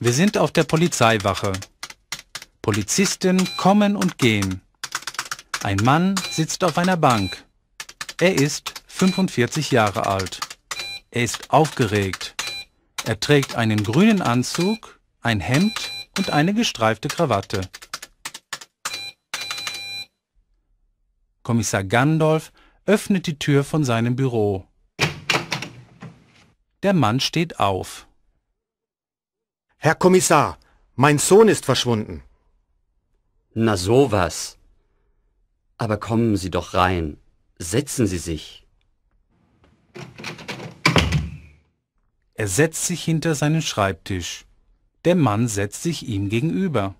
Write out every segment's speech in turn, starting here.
Wir sind auf der Polizeiwache. Polizisten kommen und gehen. Ein Mann sitzt auf einer Bank. Er ist 45 Jahre alt. Er ist aufgeregt. Er trägt einen grünen Anzug, ein Hemd und eine gestreifte Krawatte. Kommissar Gandolf öffnet die Tür von seinem Büro. Der Mann steht auf. Herr Kommissar, mein Sohn ist verschwunden. Na sowas. Aber kommen Sie doch rein. Setzen Sie sich. Er setzt sich hinter seinen Schreibtisch. Der Mann setzt sich ihm gegenüber.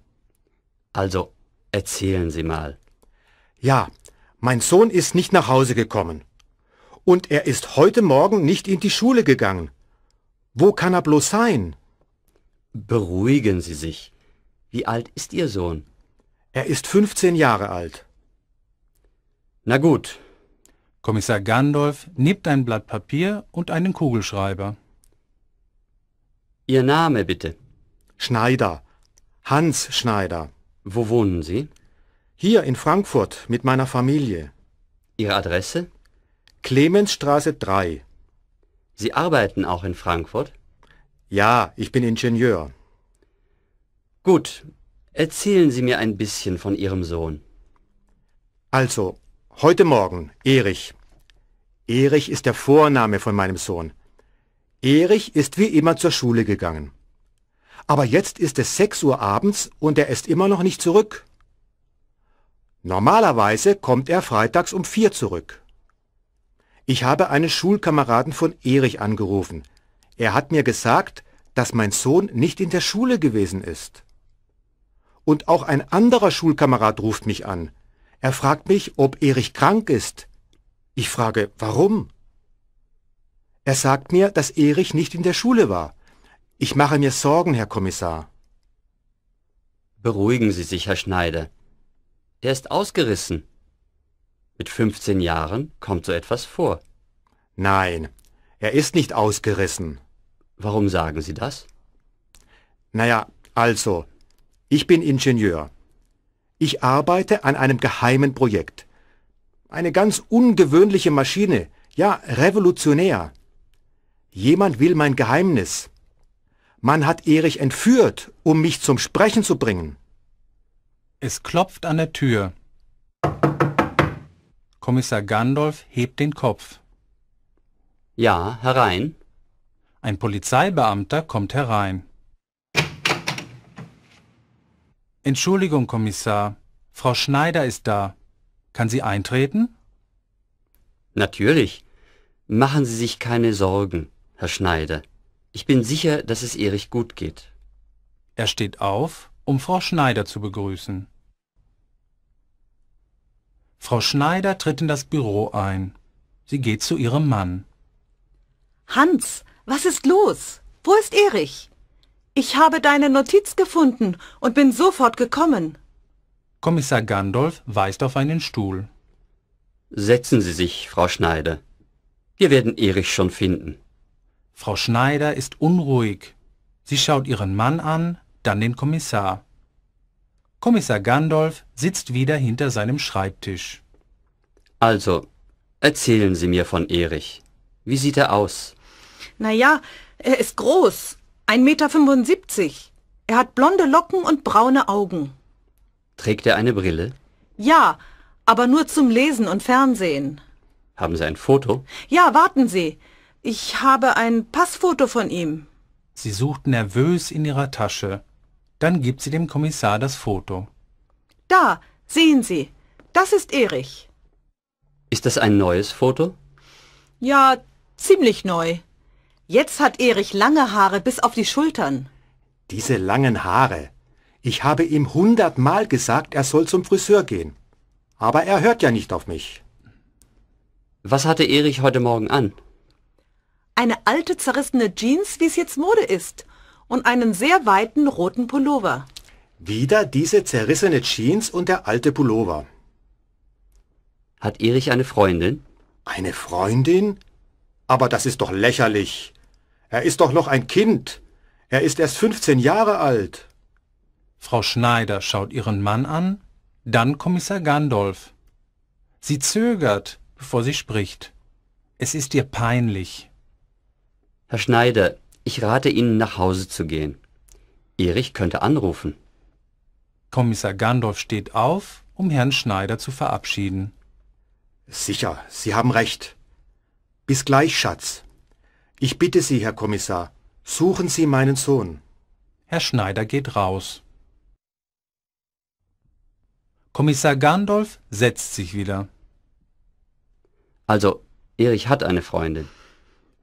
Also, erzählen Sie mal. Ja, mein Sohn ist nicht nach Hause gekommen. Und er ist heute Morgen nicht in die Schule gegangen. Wo kann er bloß sein? Beruhigen Sie sich. Wie alt ist Ihr Sohn? Er ist 15 Jahre alt. Na gut. Kommissar Gandolf nimmt ein Blatt Papier und einen Kugelschreiber. Ihr Name bitte. Schneider. Hans Schneider. Wo wohnen Sie? Hier in Frankfurt mit meiner Familie. Ihre Adresse? Clemensstraße 3. Sie arbeiten auch in Frankfurt? Ja, ich bin Ingenieur. Gut, erzählen Sie mir ein bisschen von Ihrem Sohn. Also, heute Morgen, Erich. Erich ist der Vorname von meinem Sohn. Erich ist wie immer zur Schule gegangen. Aber jetzt ist es 6 Uhr abends und er ist immer noch nicht zurück. Normalerweise kommt er freitags um vier zurück. Ich habe einen Schulkameraden von Erich angerufen, er hat mir gesagt, dass mein Sohn nicht in der Schule gewesen ist. Und auch ein anderer Schulkamerad ruft mich an. Er fragt mich, ob Erich krank ist. Ich frage, warum? Er sagt mir, dass Erich nicht in der Schule war. Ich mache mir Sorgen, Herr Kommissar. Beruhigen Sie sich, Herr Schneider. Der ist ausgerissen. Mit 15 Jahren kommt so etwas vor. Nein, er ist nicht ausgerissen. Warum sagen Sie das? Naja, also, ich bin Ingenieur. Ich arbeite an einem geheimen Projekt. Eine ganz ungewöhnliche Maschine, ja, revolutionär. Jemand will mein Geheimnis. Man hat Erich entführt, um mich zum Sprechen zu bringen. Es klopft an der Tür. Kommissar Gandolf hebt den Kopf. Ja, herein. Ein Polizeibeamter kommt herein. Entschuldigung, Kommissar. Frau Schneider ist da. Kann sie eintreten? Natürlich. Machen Sie sich keine Sorgen, Herr Schneider. Ich bin sicher, dass es Erich gut geht. Er steht auf, um Frau Schneider zu begrüßen. Frau Schneider tritt in das Büro ein. Sie geht zu ihrem Mann. Hans, was ist los? Wo ist Erich? Ich habe deine Notiz gefunden und bin sofort gekommen. Kommissar Gandolf weist auf einen Stuhl. Setzen Sie sich, Frau Schneider. Wir werden Erich schon finden. Frau Schneider ist unruhig. Sie schaut ihren Mann an, dann den Kommissar. Kommissar Gandolf sitzt wieder hinter seinem Schreibtisch. Also, erzählen Sie mir von Erich. Wie sieht er aus? Naja, er ist groß. 1,75 Meter. Er hat blonde Locken und braune Augen. Trägt er eine Brille? Ja, aber nur zum Lesen und Fernsehen. Haben Sie ein Foto? Ja, warten Sie. Ich habe ein Passfoto von ihm. Sie sucht nervös in ihrer Tasche. Dann gibt sie dem Kommissar das Foto. Da, sehen Sie. Das ist Erich. Ist das ein neues Foto? Ja, ziemlich neu. Jetzt hat Erich lange Haare bis auf die Schultern. Diese langen Haare. Ich habe ihm hundertmal gesagt, er soll zum Friseur gehen. Aber er hört ja nicht auf mich. Was hatte Erich heute Morgen an? Eine alte zerrissene Jeans, wie es jetzt Mode ist. Und einen sehr weiten roten Pullover. Wieder diese zerrissene Jeans und der alte Pullover. Hat Erich eine Freundin? Eine Freundin? Aber das ist doch lächerlich. Er ist doch noch ein Kind. Er ist erst 15 Jahre alt. Frau Schneider schaut ihren Mann an, dann Kommissar Gandolf. Sie zögert, bevor sie spricht. Es ist ihr peinlich. Herr Schneider, ich rate Ihnen, nach Hause zu gehen. Erich könnte anrufen. Kommissar Gandolf steht auf, um Herrn Schneider zu verabschieden. Sicher, Sie haben recht. Bis gleich, Schatz. Ich bitte Sie, Herr Kommissar, suchen Sie meinen Sohn. Herr Schneider geht raus. Kommissar Gandolf setzt sich wieder. Also, Erich hat eine Freundin.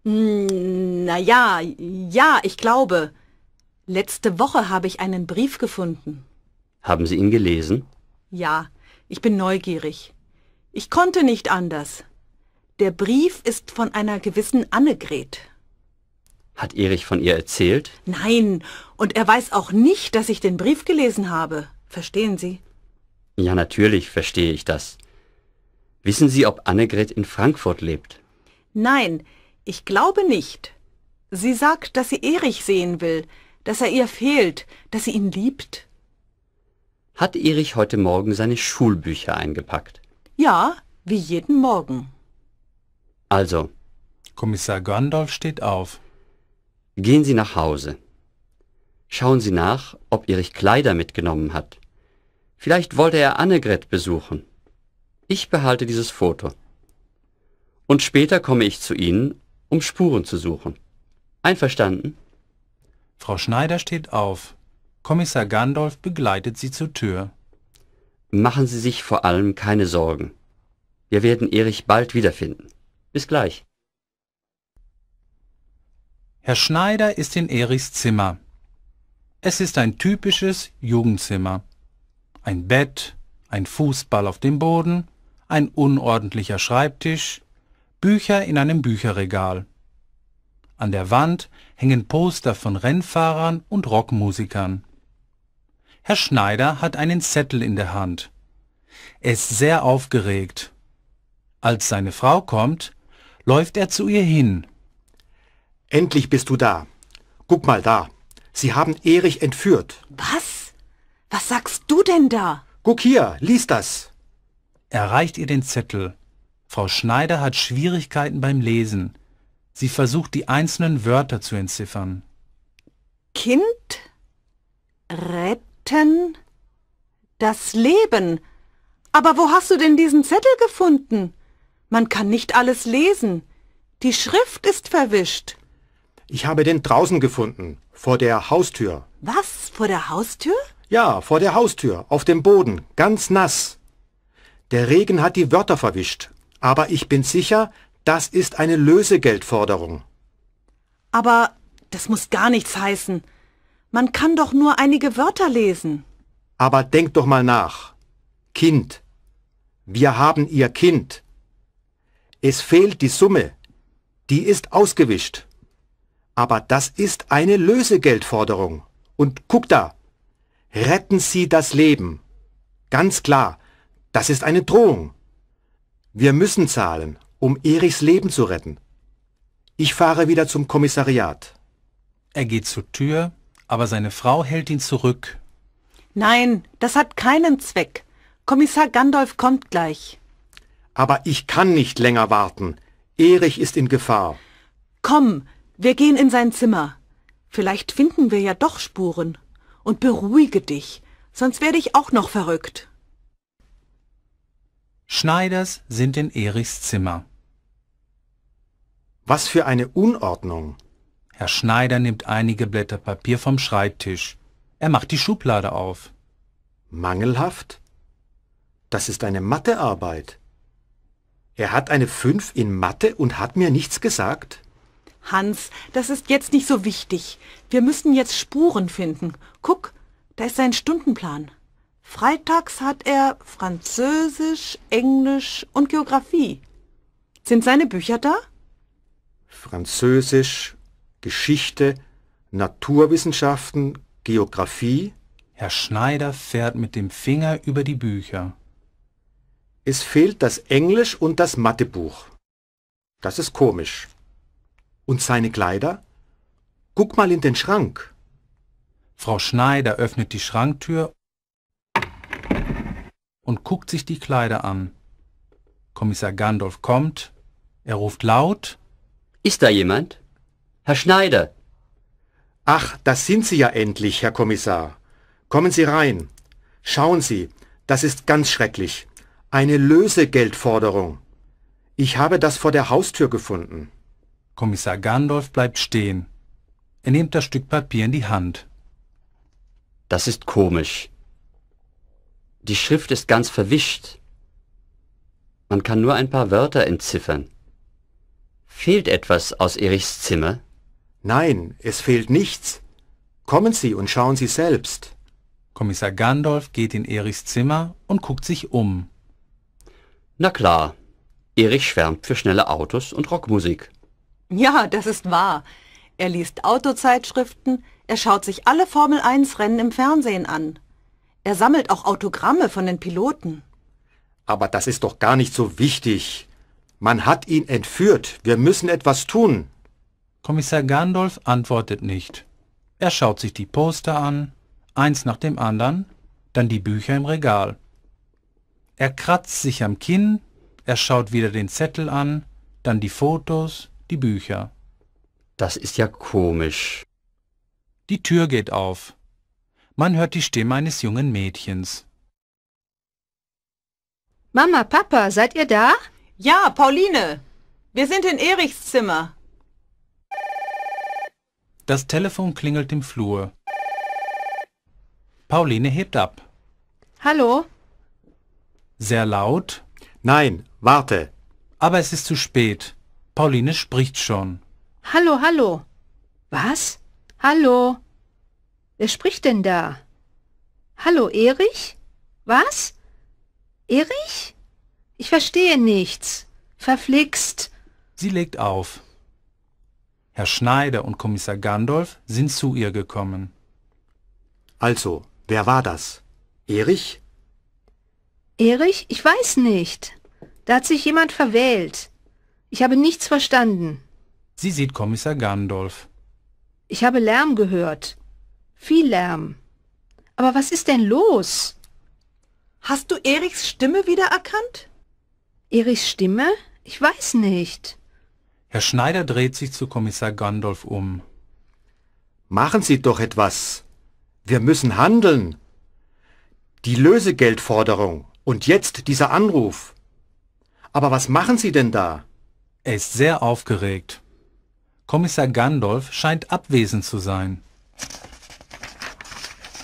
Hm, na ja, ja, ich glaube. Letzte Woche habe ich einen Brief gefunden. Haben Sie ihn gelesen? Ja, ich bin neugierig. Ich konnte nicht anders. Der Brief ist von einer gewissen Annegret. Hat Erich von ihr erzählt? Nein, und er weiß auch nicht, dass ich den Brief gelesen habe. Verstehen Sie? Ja, natürlich verstehe ich das. Wissen Sie, ob Annegret in Frankfurt lebt? Nein, ich glaube nicht. Sie sagt, dass sie Erich sehen will, dass er ihr fehlt, dass sie ihn liebt. Hat Erich heute Morgen seine Schulbücher eingepackt? Ja, wie jeden Morgen. Also. Kommissar Gandolf steht auf. Gehen Sie nach Hause. Schauen Sie nach, ob Erich Kleider mitgenommen hat. Vielleicht wollte er Annegret besuchen. Ich behalte dieses Foto. Und später komme ich zu Ihnen, um Spuren zu suchen. Einverstanden? Frau Schneider steht auf. Kommissar Gandolf begleitet sie zur Tür. Machen Sie sich vor allem keine Sorgen. Wir werden Erich bald wiederfinden. Bis gleich. Herr Schneider ist in Erichs Zimmer. Es ist ein typisches Jugendzimmer. Ein Bett, ein Fußball auf dem Boden, ein unordentlicher Schreibtisch, Bücher in einem Bücherregal. An der Wand hängen Poster von Rennfahrern und Rockmusikern. Herr Schneider hat einen Zettel in der Hand. Er ist sehr aufgeregt. Als seine Frau kommt, läuft er zu ihr hin. Endlich bist du da. Guck mal da. Sie haben Erich entführt. Was? Was sagst du denn da? Guck hier, lies das. Er reicht ihr den Zettel. Frau Schneider hat Schwierigkeiten beim Lesen. Sie versucht, die einzelnen Wörter zu entziffern. Kind, retten, das Leben. Aber wo hast du denn diesen Zettel gefunden? Man kann nicht alles lesen. Die Schrift ist verwischt. Ich habe den draußen gefunden, vor der Haustür. Was? Vor der Haustür? Ja, vor der Haustür, auf dem Boden, ganz nass. Der Regen hat die Wörter verwischt, aber ich bin sicher, das ist eine Lösegeldforderung. Aber das muss gar nichts heißen. Man kann doch nur einige Wörter lesen. Aber denk doch mal nach. Kind. Wir haben ihr Kind. Es fehlt die Summe. Die ist ausgewischt. Aber das ist eine Lösegeldforderung. Und guck da. Retten Sie das Leben. Ganz klar, das ist eine Drohung. Wir müssen zahlen, um Erichs Leben zu retten. Ich fahre wieder zum Kommissariat. Er geht zur Tür, aber seine Frau hält ihn zurück. Nein, das hat keinen Zweck. Kommissar Gandolf kommt gleich. Aber ich kann nicht länger warten. Erich ist in Gefahr. Komm, wir gehen in sein Zimmer. Vielleicht finden wir ja doch Spuren. Und beruhige dich, sonst werde ich auch noch verrückt. Schneiders sind in Erichs Zimmer. Was für eine Unordnung. Herr Schneider nimmt einige Blätter Papier vom Schreibtisch. Er macht die Schublade auf. Mangelhaft? Das ist eine Mathearbeit. Er hat eine 5 in Mathe und hat mir nichts gesagt? Hans, das ist jetzt nicht so wichtig. Wir müssen jetzt Spuren finden. Guck, da ist sein Stundenplan. Freitags hat er Französisch, Englisch und Geographie. Sind seine Bücher da? Französisch, Geschichte, Naturwissenschaften, Geographie. Herr Schneider fährt mit dem Finger über die Bücher es fehlt das Englisch und das Mathebuch. Das ist komisch. Und seine Kleider? Guck mal in den Schrank. Frau Schneider öffnet die Schranktür und guckt sich die Kleider an. Kommissar Gandolf kommt. Er ruft laut. Ist da jemand? Herr Schneider. Ach, das sind Sie ja endlich, Herr Kommissar. Kommen Sie rein. Schauen Sie, das ist ganz schrecklich. Eine Lösegeldforderung. Ich habe das vor der Haustür gefunden. Kommissar Gandolf bleibt stehen. Er nimmt das Stück Papier in die Hand. Das ist komisch. Die Schrift ist ganz verwischt. Man kann nur ein paar Wörter entziffern. Fehlt etwas aus Erichs Zimmer? Nein, es fehlt nichts. Kommen Sie und schauen Sie selbst. Kommissar Gandolf geht in Erichs Zimmer und guckt sich um. Na klar. Erich schwärmt für schnelle Autos und Rockmusik. Ja, das ist wahr. Er liest Autozeitschriften, er schaut sich alle Formel-1-Rennen im Fernsehen an. Er sammelt auch Autogramme von den Piloten. Aber das ist doch gar nicht so wichtig. Man hat ihn entführt. Wir müssen etwas tun. Kommissar Gandolf antwortet nicht. Er schaut sich die Poster an, eins nach dem anderen, dann die Bücher im Regal. Er kratzt sich am Kinn, er schaut wieder den Zettel an, dann die Fotos, die Bücher. Das ist ja komisch. Die Tür geht auf. Man hört die Stimme eines jungen Mädchens. Mama, Papa, seid ihr da? Ja, Pauline. Wir sind in Erichs Zimmer. Das Telefon klingelt im Flur. Pauline hebt ab. Hallo? Sehr laut? Nein, warte. Aber es ist zu spät. Pauline spricht schon. Hallo, hallo. Was? Hallo. Wer spricht denn da? Hallo, Erich? Was? Erich? Ich verstehe nichts. Verflixt. Sie legt auf. Herr Schneider und Kommissar Gandolf sind zu ihr gekommen. Also, wer war das? Erich? Erich? Ich weiß nicht. Da hat sich jemand verwählt. Ich habe nichts verstanden. Sie sieht Kommissar Gandolf. Ich habe Lärm gehört. Viel Lärm. Aber was ist denn los? Hast du Erichs Stimme wiedererkannt? Erichs Stimme? Ich weiß nicht. Herr Schneider dreht sich zu Kommissar Gandolf um. Machen Sie doch etwas. Wir müssen handeln. Die Lösegeldforderung. Und jetzt dieser Anruf. Aber was machen Sie denn da? Er ist sehr aufgeregt. Kommissar Gandolf scheint abwesend zu sein.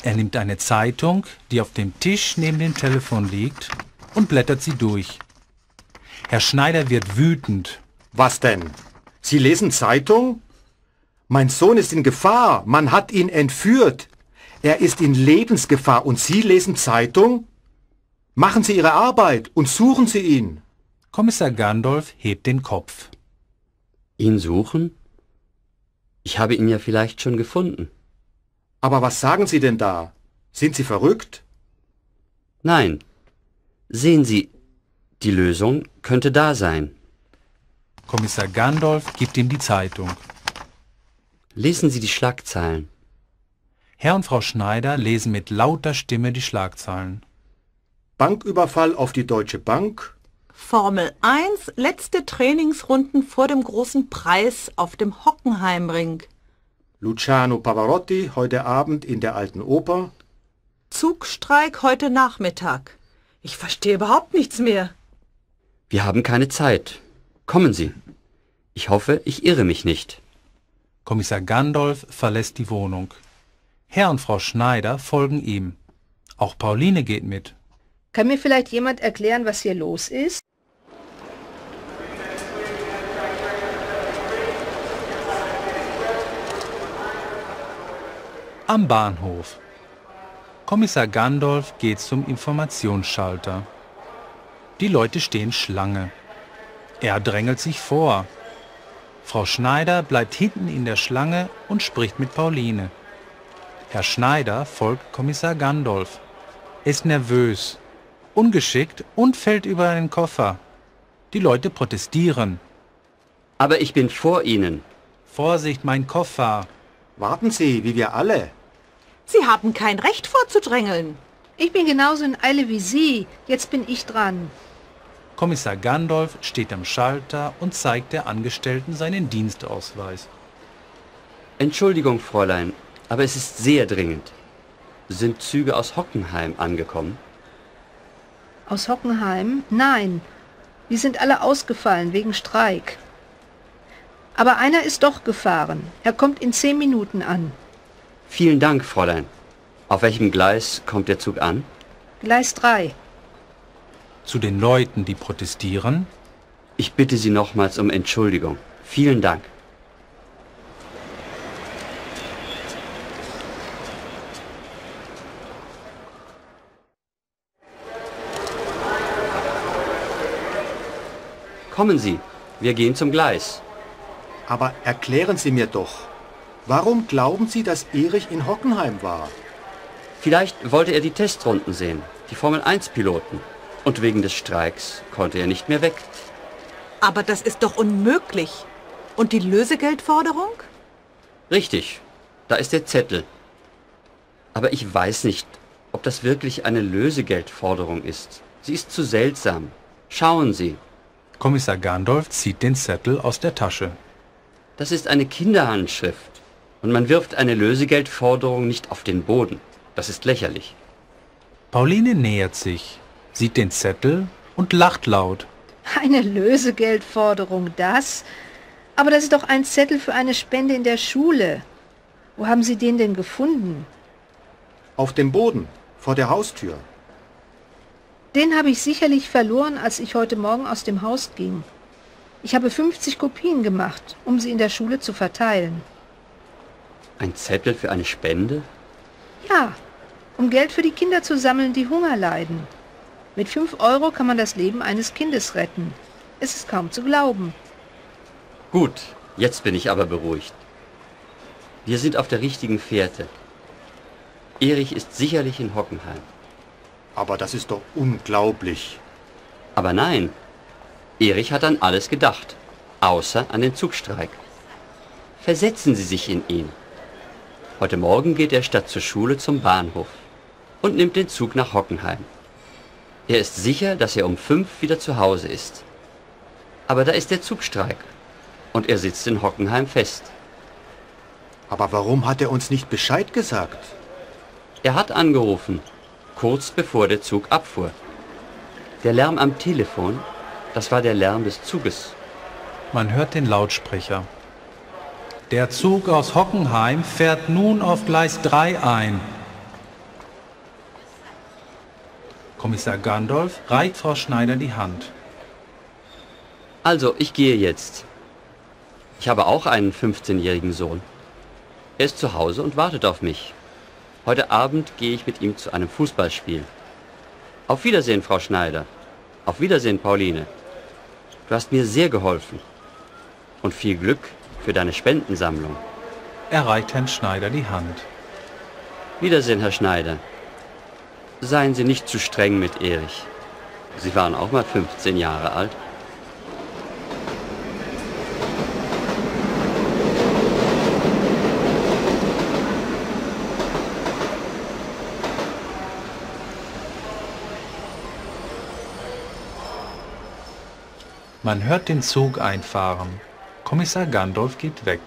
Er nimmt eine Zeitung, die auf dem Tisch neben dem Telefon liegt, und blättert sie durch. Herr Schneider wird wütend. Was denn? Sie lesen Zeitung? Mein Sohn ist in Gefahr. Man hat ihn entführt. Er ist in Lebensgefahr und Sie lesen Zeitung? Machen Sie Ihre Arbeit und suchen Sie ihn. Kommissar Gandolf hebt den Kopf. Ihn suchen? Ich habe ihn ja vielleicht schon gefunden. Aber was sagen Sie denn da? Sind Sie verrückt? Nein. Sehen Sie, die Lösung könnte da sein. Kommissar Gandolf gibt ihm die Zeitung. Lesen Sie die Schlagzeilen. Herr und Frau Schneider lesen mit lauter Stimme die Schlagzeilen. Banküberfall auf die Deutsche Bank. Formel 1, letzte Trainingsrunden vor dem großen Preis auf dem Hockenheimring. Luciano Pavarotti heute Abend in der Alten Oper. Zugstreik heute Nachmittag. Ich verstehe überhaupt nichts mehr. Wir haben keine Zeit. Kommen Sie. Ich hoffe, ich irre mich nicht. Kommissar Gandolf verlässt die Wohnung. Herr und Frau Schneider folgen ihm. Auch Pauline geht mit. Kann mir vielleicht jemand erklären, was hier los ist? Am Bahnhof. Kommissar Gandolf geht zum Informationsschalter. Die Leute stehen Schlange. Er drängelt sich vor. Frau Schneider bleibt hinten in der Schlange und spricht mit Pauline. Herr Schneider folgt Kommissar Gandolf. Er ist nervös ungeschickt und fällt über einen Koffer. Die Leute protestieren. Aber ich bin vor Ihnen. Vorsicht, mein Koffer. Warten Sie, wie wir alle. Sie haben kein Recht vorzudrängeln. Ich bin genauso in Eile wie Sie. Jetzt bin ich dran. Kommissar Gandolf steht am Schalter und zeigt der Angestellten seinen Dienstausweis. Entschuldigung, Fräulein, aber es ist sehr dringend. Sind Züge aus Hockenheim angekommen? Aus Hockenheim? Nein, die sind alle ausgefallen wegen Streik. Aber einer ist doch gefahren. Er kommt in zehn Minuten an. Vielen Dank, Fräulein. Auf welchem Gleis kommt der Zug an? Gleis 3. Zu den Leuten, die protestieren? Ich bitte Sie nochmals um Entschuldigung. Vielen Dank. Kommen Sie, wir gehen zum Gleis. Aber erklären Sie mir doch, warum glauben Sie, dass Erich in Hockenheim war? Vielleicht wollte er die Testrunden sehen, die Formel-1-Piloten. Und wegen des Streiks konnte er nicht mehr weg. Aber das ist doch unmöglich. Und die Lösegeldforderung? Richtig, da ist der Zettel. Aber ich weiß nicht, ob das wirklich eine Lösegeldforderung ist. Sie ist zu seltsam. Schauen Sie, Kommissar Gandolf zieht den Zettel aus der Tasche. Das ist eine Kinderhandschrift. Und man wirft eine Lösegeldforderung nicht auf den Boden. Das ist lächerlich. Pauline nähert sich, sieht den Zettel und lacht laut. Eine Lösegeldforderung, das? Aber das ist doch ein Zettel für eine Spende in der Schule. Wo haben Sie den denn gefunden? Auf dem Boden, vor der Haustür. Den habe ich sicherlich verloren, als ich heute Morgen aus dem Haus ging. Ich habe 50 Kopien gemacht, um sie in der Schule zu verteilen. Ein Zettel für eine Spende? Ja, um Geld für die Kinder zu sammeln, die Hunger leiden. Mit 5 Euro kann man das Leben eines Kindes retten. Es ist kaum zu glauben. Gut, jetzt bin ich aber beruhigt. Wir sind auf der richtigen Fährte. Erich ist sicherlich in Hockenheim. Aber das ist doch unglaublich. Aber nein, Erich hat an alles gedacht, außer an den Zugstreik. Versetzen Sie sich in ihn. Heute Morgen geht er statt zur Schule zum Bahnhof und nimmt den Zug nach Hockenheim. Er ist sicher, dass er um fünf wieder zu Hause ist. Aber da ist der Zugstreik und er sitzt in Hockenheim fest. Aber warum hat er uns nicht Bescheid gesagt? Er hat angerufen kurz bevor der Zug abfuhr. Der Lärm am Telefon, das war der Lärm des Zuges. Man hört den Lautsprecher. Der Zug aus Hockenheim fährt nun auf Gleis 3 ein. Kommissar Gandolf reicht Frau Schneider die Hand. Also, ich gehe jetzt. Ich habe auch einen 15-jährigen Sohn. Er ist zu Hause und wartet auf mich. Heute Abend gehe ich mit ihm zu einem Fußballspiel. Auf Wiedersehen, Frau Schneider. Auf Wiedersehen, Pauline. Du hast mir sehr geholfen. Und viel Glück für deine Spendensammlung. Er reicht Herrn Schneider die Hand. Wiedersehen, Herr Schneider. Seien Sie nicht zu streng mit Erich. Sie waren auch mal 15 Jahre alt. Man hört den Zug einfahren. Kommissar Gandolf geht weg.